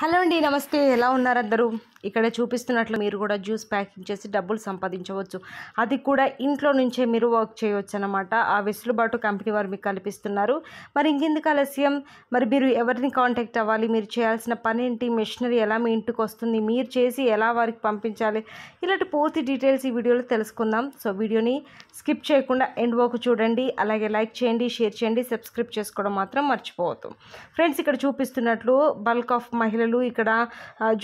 hello అండి నమస్తే ఎలా ఉన్నారు అందరూ ఇక్కడ చూపిస్తున్నట్లు మీరు కూడా జ్యూస్ ప్యాకింగ్ చేసి డబ్బులు సంపాదించవచ్చు అది కూడా ఇంట్లో నుంచే మీరు వర్క్ చేయవచ్చు అనమాట ఆ వెసులుబాటు కంపెనీ వారు మీకు కల్పిస్తున్నారు మరి ఇంకెందుకు ఆలస్యం మరి మీరు ఎవరిని కాంటాక్ట్ అవ్వాలి మీరు చేయాల్సిన పని ఏంటి మెషినరీ ఎలా మీ ఇంటికి వస్తుంది మీరు చేసి ఎలా వారికి పంపించాలి ఇలాంటి పూర్తి డీటెయిల్స్ ఈ వీడియోలో తెలుసుకుందాం సో వీడియోని స్కిప్ చేయకుండా ఎండ్ వర్క్ చూడండి అలాగే లైక్ చేయండి షేర్ చేయండి సబ్స్క్రైబ్ చేసుకోవడం మాత్రం మర్చిపోవద్దు ఫ్రెండ్స్ ఇక్కడ చూపిస్తున్నట్లు బల్క్ ఆఫ్ మహిళలు ఇక్కడ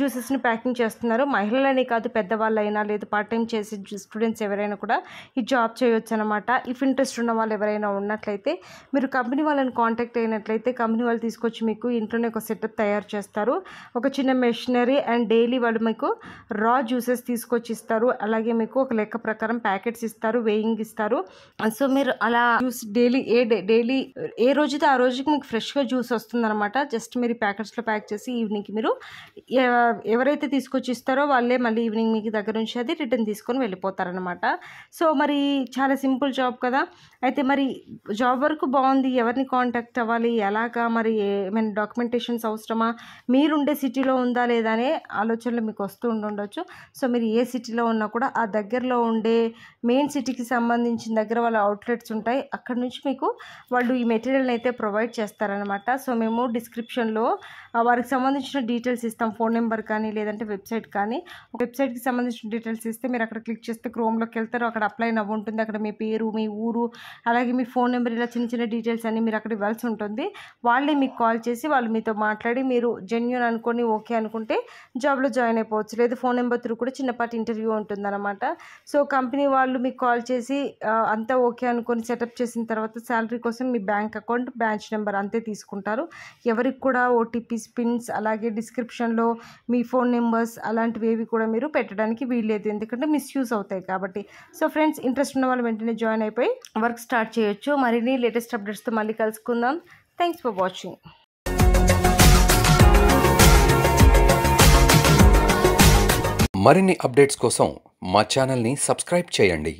జ్యూసెస్ని ప్యాకింగ్ చేస్తారు చేస్తున్నారు మహిళలనే కాదు అయినా లేదు పార్ట్ టైం చేసే స్టూడెంట్స్ ఎవరైనా కూడా ఈ జాబ్ చేయొచ్చు అనమాట ఇఫ్ ఇంట్రెస్ట్ ఉన్న వాళ్ళు ఎవరైనా ఉన్నట్లయితే మీరు కంపెనీ వాళ్ళని కాంటాక్ట్ అయినట్లయితే కంపెనీ వాళ్ళు తీసుకొచ్చి మీకు ఇంట్లోనే ఒక సెటప్ తయారు చేస్తారు ఒక చిన్న మెషినరీ అండ్ డైలీ వాళ్ళు మీకు రా జ్యూసెస్ తీసుకొచ్చి ఇస్తారు అలాగే మీకు ఒక లెక్క ప్రకారం ప్యాకెట్స్ ఇస్తారు వేయింగ్ ఇస్తారు సో మీరు అలా జ్యూస్ డైలీ ఏ డైలీ ఏ రోజుతో ఆ రోజుకి మీకు ఫ్రెష్గా జ్యూస్ వస్తుందన్నమాట జస్ట్ మీరు ప్యాకెట్స్లో ప్యాక్ చేసి ఈవినింగ్కి మీరు ఎవరైతే తీసుకొచ్చి తీసుకొచ్చి ఇస్తారో వాళ్ళే మళ్ళీ ఈవినింగ్ మీకు దగ్గర నుంచి అది రిటర్న్ తీసుకొని వెళ్ళిపోతారనమాట సో మరి చాలా సింపుల్ జాబ్ కదా అయితే మరి జాబ్ వరకు బాగుంది ఎవరిని కాంటాక్ట్ అవ్వాలి ఎలాగా మరి ఏమైనా డాక్యుమెంటేషన్స్ అవసరమా మీరుండే సిటీలో ఉందా లేదా అనే ఆలోచనలు మీకు వస్తూ ఉండొచ్చు సో మీరు ఏ సిటీలో ఉన్నా కూడా ఆ దగ్గరలో ఉండే మెయిన్ సిటీకి సంబంధించిన దగ్గర వాళ్ళ అవుట్లెట్స్ ఉంటాయి అక్కడ నుంచి మీకు వాళ్ళు ఈ మెటీరియల్ని అయితే ప్రొవైడ్ చేస్తారనమాట సో మేము డిస్క్రిప్షన్లో వారికి సంబంధించిన డీటెయిల్స్ ఇస్తాం ఫోన్ నెంబర్ కానీ లేదంటే వెబ్ వెబ్సైట్ కానీ ఒక వెబ్సైట్కి సంబంధించిన డీటెయిల్స్ ఇస్తే మీరు అక్కడ క్లిక్ చేస్తే క్రోమ్లోకి వెళ్తారు అక్కడ అప్లై నవ్వు ఉంటుంది అక్కడ మీ పేరు మీ ఊరు అలాగే మీ ఫోన్ నెంబర్ ఇలా చిన్న చిన్న డీటెయిల్స్ అన్ని మీరు అక్కడ ఇవ్వాల్సి ఉంటుంది వాళ్ళే మీకు కాల్ చేసి వాళ్ళు మీతో మాట్లాడి మీరు జెన్యున్ అనుకొని ఓకే అనుకుంటే జాబ్లో జాయిన్ అయిపోవచ్చు లేదు ఫోన్ నెంబర్ త్రూ కూడా చిన్నపాటి ఇంటర్వ్యూ ఉంటుందన్నమాట సో కంపెనీ వాళ్ళు మీకు కాల్ చేసి అంతా ఓకే అనుకొని సెటప్ చేసిన తర్వాత శాలరీ కోసం మీ బ్యాంక్ అకౌంట్ బ్రాంచ్ నెంబర్ అంతే తీసుకుంటారు ఎవరికి కూడా ఓటీపీ స్పిన్స్ అలాగే డిస్క్రిప్షన్లో మీ ఫోన్ నెంబర్స్ అలాంటివి ఏవి కూడా మీరు పెట్టడానికి వీల్లేదు ఎందుకంటే మిస్యూజ్ అవుతాయి కాబట్టి సో ఫ్రెండ్స్ ఇంట్రెస్ట్ ఉన్న వాళ్ళు వెంటనే జాయిన్ అయిపోయి వర్క్ స్టార్ట్ చేయొచ్చు మరిన్ని లేటెస్ట్ అప్డేట్స్తో మళ్ళీ కలుసుకుందాం థ్యాంక్స్ ఫర్ వాచింగ్ మరిన్ని అప్డేట్స్ కోసం మా సబ్స్క్రైబ్ చేయండి